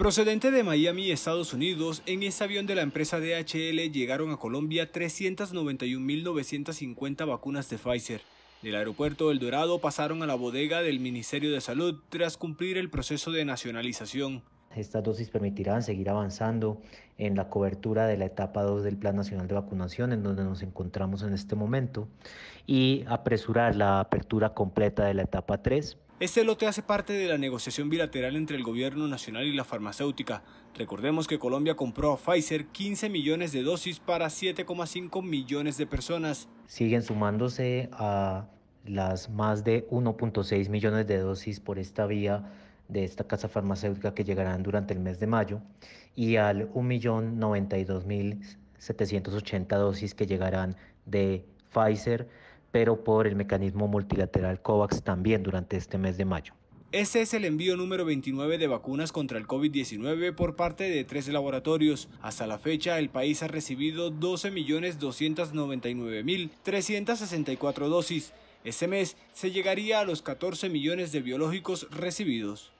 Procedente de Miami, Estados Unidos, en este avión de la empresa DHL llegaron a Colombia 391.950 vacunas de Pfizer. Del aeropuerto El Dorado pasaron a la bodega del Ministerio de Salud tras cumplir el proceso de nacionalización. Estas dosis permitirán seguir avanzando en la cobertura de la etapa 2 del Plan Nacional de Vacunación, en donde nos encontramos en este momento, y apresurar la apertura completa de la etapa 3. Este lote hace parte de la negociación bilateral entre el gobierno nacional y la farmacéutica. Recordemos que Colombia compró a Pfizer 15 millones de dosis para 7,5 millones de personas. Siguen sumándose a las más de 1.6 millones de dosis por esta vía de esta casa farmacéutica que llegarán durante el mes de mayo y al 1.092.780 dosis que llegarán de Pfizer pero por el mecanismo multilateral COVAX también durante este mes de mayo. Ese es el envío número 29 de vacunas contra el COVID-19 por parte de tres laboratorios. Hasta la fecha, el país ha recibido 12.299.364 dosis. Ese mes se llegaría a los 14 millones de biológicos recibidos.